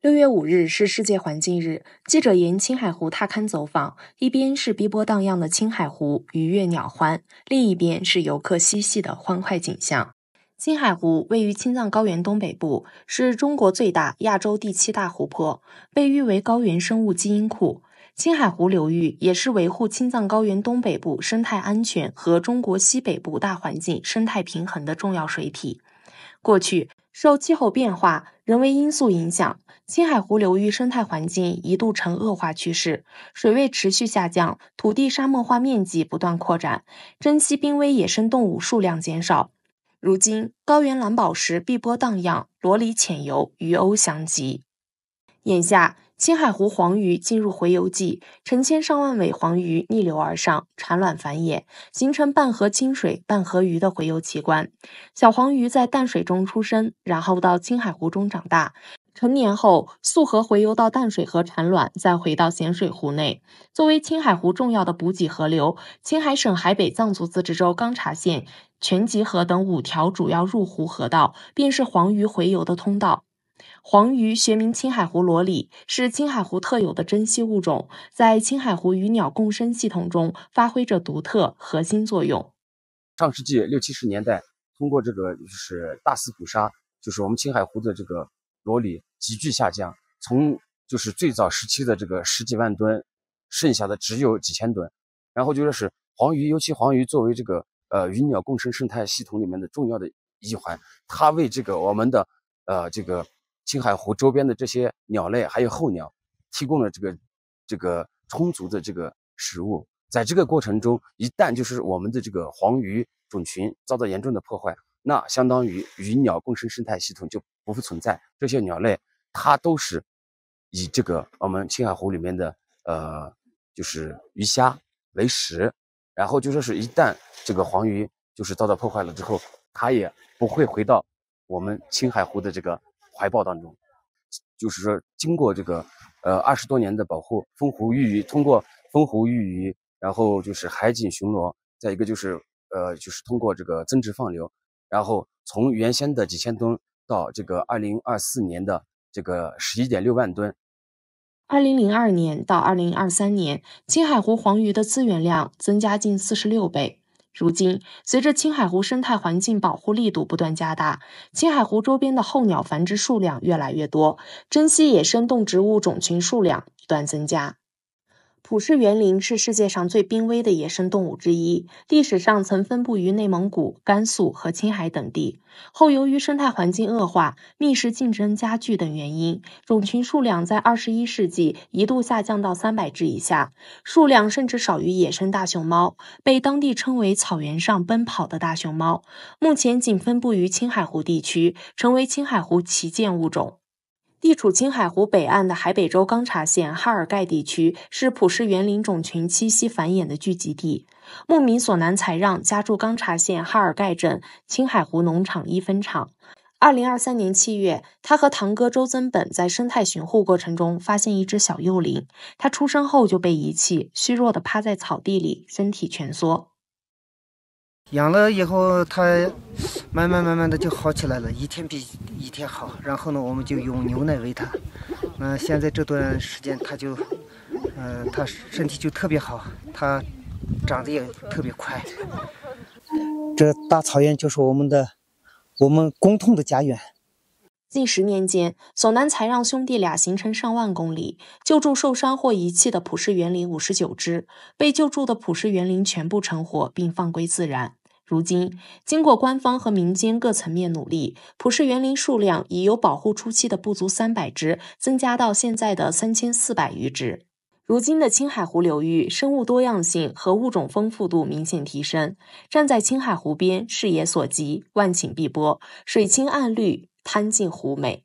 六月五日是世界环境日。记者沿青海湖踏勘走访，一边是碧波荡漾的青海湖，鱼跃鸟欢；另一边是游客嬉戏的欢快景象。青海湖位于青藏高原东北部，是中国最大、亚洲第七大湖泊，被誉为高原生物基因库。青海湖流域也是维护青藏高原东北部生态安全和中国西北部大环境生态平衡的重要水体。过去。受气候变化、人为因素影响，青海湖流域生态环境一度呈恶化趋势，水位持续下降，土地沙漠化面积不断扩展，珍稀濒危野生动物数量减少。如今，高原蓝宝石碧波荡漾，罗鲤潜游，鱼鸥翔集。眼下。青海湖黄鱼进入洄游季，成千上万尾黄鱼逆流而上产卵繁衍，形成半河清水、半河鱼的洄游奇观。小黄鱼在淡水中出生，然后到青海湖中长大，成年后溯河洄游到淡水河产卵，再回到咸水湖内。作为青海湖重要的补给河流，青海省海北藏族自治州刚察县全吉河等五条主要入湖河道，便是黄鱼洄游的通道。黄鱼学名青海湖罗鲤，是青海湖特有的珍稀物种，在青海湖鱼鸟共生系统中发挥着独特核心作用。上世纪六七十年代，通过这个就是大肆捕杀，就是我们青海湖的这个罗鲤急剧下降，从就是最早时期的这个十几万吨，剩下的只有几千吨。然后就是黄鱼，尤其黄鱼作为这个呃鱼鸟共生生态系统里面的重要的一环，它为这个我们的呃这个。青海湖周边的这些鸟类还有候鸟提供了这个这个充足的这个食物，在这个过程中，一旦就是我们的这个黄鱼种群遭到严重的破坏，那相当于鱼鸟共生生态系统就不复存在。这些鸟类它都是以这个我们青海湖里面的呃就是鱼虾为食，然后就说是一旦这个黄鱼就是遭到破坏了之后，它也不会回到我们青海湖的这个。怀抱当中，就是说，经过这个，呃，二十多年的保护，丰湖玉鱼通过丰湖玉鱼，然后就是海警巡逻，再一个就是，呃，就是通过这个增值放流，然后从原先的几千吨到这个二零二四年的这个十一点六万吨。二零零二年到二零二三年，青海湖黄鱼的资源量增加近四十六倍。如今，随着青海湖生态环境保护力度不断加大，青海湖周边的候鸟繁殖数量越来越多，珍稀野生动植物种群数量不断增加。普氏园林是世界上最濒危的野生动物之一，历史上曾分布于内蒙古、甘肃和青海等地，后由于生态环境恶化、觅食竞争加剧等原因，种群数量在21世纪一度下降到300只以下，数量甚至少于野生大熊猫，被当地称为“草原上奔跑的大熊猫”。目前仅分布于青海湖地区，成为青海湖旗舰物种。地处青海湖北岸的海北州刚察县哈尔盖地区，是普氏园林种群栖息繁衍的聚集地。牧民索南才让家住刚察县哈尔盖镇青海湖农场一分场。二零二三年七月，他和堂哥周增本在生态巡护过程中，发现一只小幼羚。它出生后就被遗弃，虚弱的趴在草地里，身体蜷缩。养了以后，它慢慢慢慢的就好起来了，一天比一天好。然后呢，我们就用牛奶喂它。嗯，现在这段时间，它就，嗯，它身体就特别好，它长得也特别快。这大草原就是我们的，我们共同的家园。近十年间，索南才让兄弟俩行程上万公里，救助受伤或遗弃的普氏林五59只，被救助的普氏园林全部成活，并放归自然。如今，经过官方和民间各层面努力，普氏园林数量已由保护初期的不足三百只，增加到现在的三千四百余只。如今的青海湖流域生物多样性和物种丰富度明显提升。站在青海湖边，视野所及，万顷碧波，水清岸绿，滩静湖美。